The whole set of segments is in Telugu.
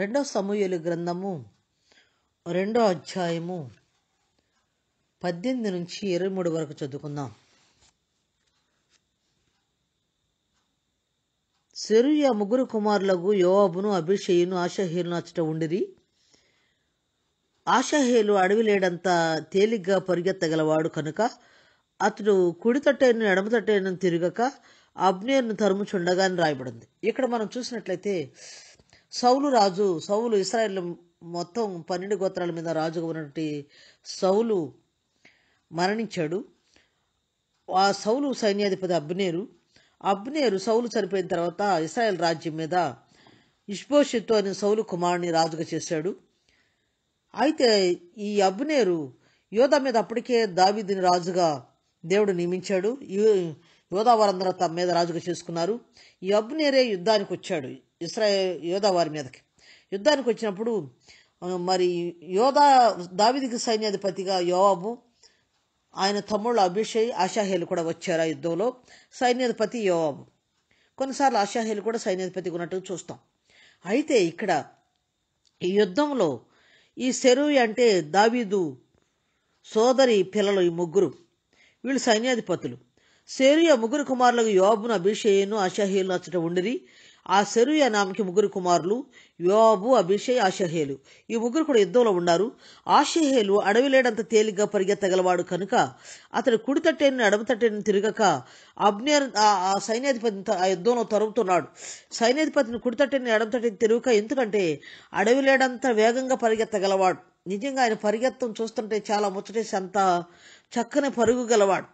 రెండో సమూహలు గ్రంథము రెండో అధ్యాయము పద్దెనిమిది నుంచి ఇరవై మూడు వరకు చదువుకుందాం సెరుయ ముగ్గురు కుమారులకు యోవాబును అభిషేయును ఆశాహేలును అచ్చట ఉండిరి ఆశాహేలు అడవిలేడంత తేలిగ్గా పరిగెత్తగలవాడు కనుక అతడు కుడి తట్టేను ఎడమ తట్టేను తిరగక అబ్నేర్ను తరుముచుండగానే రాయబడింది ఇక్కడ మనం చూసినట్లయితే సౌలు రాజు సౌలు ఇస్రాయల్ మొత్తం పన్నెండు గోత్రాల మీద రాజుగా ఉన్నటువంటి సౌలు మరణించాడు ఆ సౌలు సైన్యాధిపతి అబ్నేరు అబ్నేరు సౌలు చనిపోయిన తర్వాత ఇస్రాయల్ రాజ్యం మీద ఇష్భోషిత్తు అనే సౌలు కుమారుని రాజుగా చేశాడు అయితే ఈ అబ్నేరు యోధా మీద అప్పటికే దావిదిని రాజుగా దేవుడు నియమించాడు యోధా వారందరూ తమ మీద రాజుగా చేసుకున్నారు ఈ అబ్నేరే యుద్ధానికి వచ్చాడు ఇస్రా యోధా వారి మీదకి యుద్ధానికి వచ్చినప్పుడు మరి యోధా దావిదికి సైన్యాధిపతిగా యోవాబు ఆయన తమ్ముళ్ళు అభిషేయ్ ఆషాహేలు కూడా వచ్చారు ఆ యుద్ధంలో సైన్యాధిపతి యోవాబు కొన్నిసార్లు ఆషాహేలు కూడా సైన్యాధిపతి ఉన్నట్టు చూస్తాం అయితే ఇక్కడ ఈ యుద్ధంలో ఈ సెరూయి అంటే దావీదు సోదరి పిల్లలు ఈ ముగ్గురు వీళ్ళు సైన్యాధిపతులు సేరుయ ముగ్గురు కుమారులకు యోబును అభిషేయను అషహీలు అచ్చట ఉండిరి ఆ సెరుయ నామకి ముగ్గురు కుమారులు యోబు అభిషేయ్ ఆషహేలు ఈ ముగ్గురు కూడా యుద్ధంలో ఉన్నారు ఆషహేలు అడవిలేడంత తేలిగ్గా పరిగెత్తగలవాడు కనుక అతడు కుడి తట్టేను తట్టేను తిరగక అబ్నేర్ ఆ సైన్యాధిపతిని ఆ యుద్ధంలో తరుగుతున్నాడు సైన్యాధిపతిని కుడి తట్టేను ఎడమ తట్టేను తిరుగుక ఎందుకంటే అడవిలేడంత వేగంగా పరిగెత్తగలవాడు నిజంగా ఆయన పరిగెత్తం చూస్తుంటే చాలా ముచ్చటేసి అంత చక్కని పరుగు గలవాడు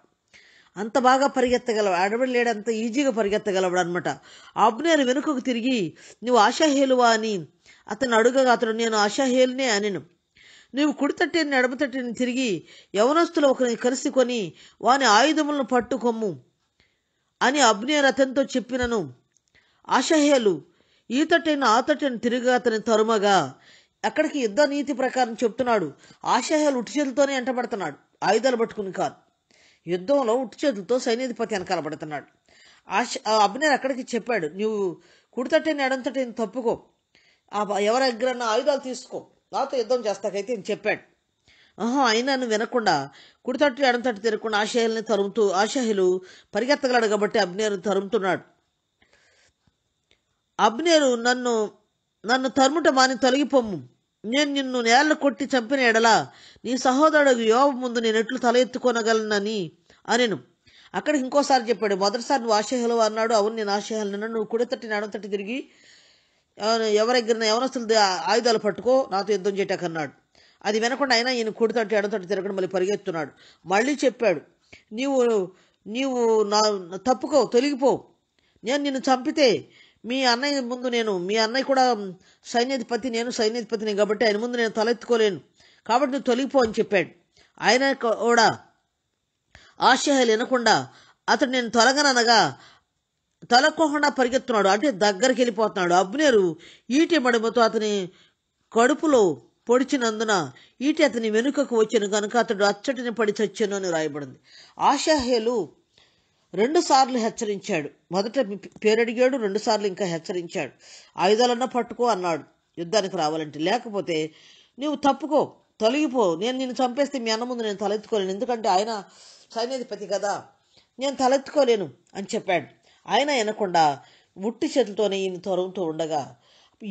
అంత బాగా పరిగెత్తగలవు అడవిడి లేడు అంత ఈజీగా పరిగెత్తగలవాడు అనమాట ఆబ్నేరు వెనుకకు తిరిగి నువ్వు ఆశాహేలువా అని అతను అడుగగా అతడు నేను ఆశాహేలునే అనెను నీవు కుడితట్టేని నడమతట్టేని తిరిగి యవనస్తులు ఒకరిని కలుసుకొని వాని ఆయుధములను పట్టుకొమ్ము అని అబ్నేర్ అతనితో చెప్పినను ఆశాహేలు ఈ తట్టైన ఆ తట్టైన తిరిగి అతని తరుమగా ఎక్కడికి యుద్ధ నీతి ప్రకారం చెప్తున్నాడు ఆశాహేలు ఉటిచేలతోనే ఎంటబడుతున్నాడు ఆయుధాలు పట్టుకుని కాదు యుద్ధంలో ఉట్టు చేతులతో సైన్యాధిపతి పడుతున్నాడు ఆశ అభినర్ అక్కడికి చెప్పాడు నువ్వు కుడితట్టే నడంతటే తప్పుకో ఎవరి దగ్గర ఆయుధాలు తీసుకో నాతో యుద్ధం చేస్తాకైతే అని చెప్పాడు ఆహా అయినా నువ్వు వినకుండా కుడితట్టు ఎడంతట్టు తిరగకుండా ఆశయాలని తరుముతూ ఆశయాలు పరిగెత్తగలడు కాబట్టి అభినేరు తరుముతున్నాడు అభినేరు నన్ను నన్ను తరుముట మాని తొలగిపోమ్ము నేను నిన్ను నేల కొట్టి చంపిన ఎడలా నీ సహోదరుడు యోగ ముందు నేను ఎట్లు తల ఎత్తుకొనగలనని అనెను అక్కడ ఇంకోసారి చెప్పాడు మొదటిసారి నువ్వు ఆశయలు అన్నాడు అవును నేను నిన్న నువ్వు కుడితట్టి తట్టి తిరిగి ఎవరెగ్గరిన ఎవరస్తులు ఆయుధాలు పట్టుకో నాతో యుద్ధం చేయటాక అన్నాడు అది వినకుండా అయినా ఈయన కుడితట్టి తట్టి తిరగడం మళ్ళీ పరిగెత్తున్నాడు మళ్ళీ చెప్పాడు నీవు నీవు నా తప్పుకో తొలగిపో నేను నిన్ను చంపితే మీ అన్నయ్య ముందు నేను మీ అన్నయ్య కూడా సైన్యాధిపతి నేను సైన్యాధిపతిని కాబట్టి ఆయన ముందు నేను తలెత్తుకోలేను కాబట్టి నువ్వు తొలగిపో అని చెప్పాడు ఆయన కూడా ఆశయాలు వినకుండా అతడు నేను తొలగననగా తలక్కోకుండా పరిగెత్తున్నాడు అంటే దగ్గరికి వెళ్ళిపోతున్నాడు అబ్నేరు ఈటి మడుమతో అతని కడుపులో పొడిచినందున ఈటి అతని వెనుకకు వచ్చాను కనుక అతడు అచ్చటిని పడి చచ్చాను అని రాయబడింది ఆశాహేలు రెండు సార్లు హెచ్చరించాడు మొదట పేరడిగాడు రెండుసార్లు ఇంకా హెచ్చరించాడు ఆయుధాలన్నా పట్టుకో అన్నాడు యుద్ధానికి రావాలంటే లేకపోతే నువ్వు తప్పుకో తొలగిపో నేను నిన్ను చంపేస్తే మీ అన్న ముందు నేను తలెత్తుకోలేను ఎందుకంటే ఆయన సైన్యాధిపతి కదా నేను తలెత్తుకోలేను అని చెప్పాడు ఆయన వినకుండా ఉట్టి చేతులతోనే ఈయన తొరుగుతూ ఉండగా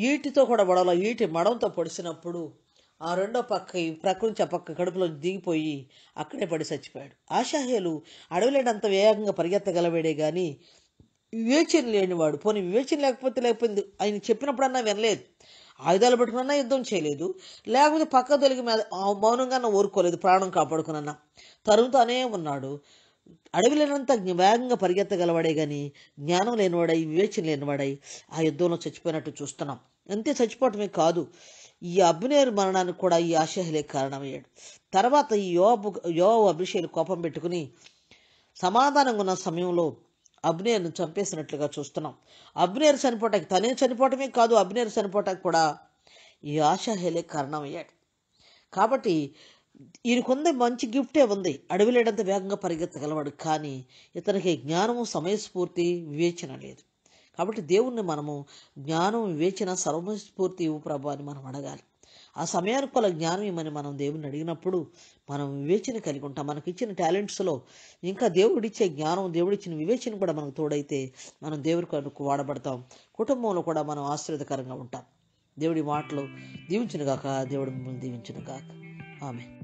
ఈటితో కూడా పొడవలో ఈటి మడంతో పొడిచినప్పుడు ఆ రెండో పక్క ప్రకృతి పక్క కడుపులో దిగిపోయి అక్కడే పడి చచ్చిపోయాడు ఆశాహేలు అడవిలేనంత వేగంగా పరిగెత్తగలవాడే కానీ వివేచన లేనివాడు పోనీ వివేచన లేకపోతే లేకపోయింది ఆయన చెప్పినప్పుడన్నా వినలేదు ఆయుధాలు పెట్టుకున్నా యుద్ధం చేయలేదు లేకపోతే పక్క తొలిగి మౌనంగా ఊరుకోలేదు ప్రాణం కాపాడుకున్నా తరుగుతూనే ఉన్నాడు అడవి లేనంత వేగంగా పరిగెత్తగలవాడే కానీ జ్ఞానం లేనివాడై వివేచన లేనివాడై ఆ యుద్ధంలో చచ్చిపోయినట్టు చూస్తున్నాం అంతే చచ్చిపోవటమే కాదు ఈ అబ్నేరు మరణానికి కూడా ఈ ఆశహలే కారణమయ్యాడు తర్వాత ఈ యోబు యోబు అభిషేలు కోపం పెట్టుకుని సమాధానంగా ఉన్న సమయంలో అబ్నేర్ను చంపేసినట్లుగా చూస్తున్నాం అబ్నేర్ చనిపోటానికి తనే చనిపోవటమే కాదు అబ్నేర్ చనిపోవటానికి కూడా ఈ ఆశాహేలే కారణమయ్యాడు కాబట్టి ఈయనకుంది మంచి గిఫ్టే ఉంది అడవిలేడంత వేగంగా పరిగెత్తగలవాడు కానీ ఇతనికి జ్ఞానము సమయస్ఫూర్తి వివేచన లేదు కాబట్టి దేవుణ్ణి మనము జ్ఞానం వివేచన సర్వస్ఫూర్తి ఇవ్వు ప్రభు అని మనం అడగాలి ఆ సమయానుకూల జ్ఞానం ఇవ్వమని మనం దేవుని అడిగినప్పుడు మనం వివేచన కలిగి ఉంటాం మనకు ఇచ్చిన టాలెంట్స్లో ఇంకా దేవుడిచ్చే జ్ఞానం దేవుడిచ్చిన వివేచన కూడా మనకు తోడైతే మనం దేవుడి కొరకు వాడబడతాం కుటుంబంలో కూడా మనం ఆశ్రయదకరంగా ఉంటాం దేవుడి మాటలు కాక దేవుడు మిమ్మల్ని కాక ఆమె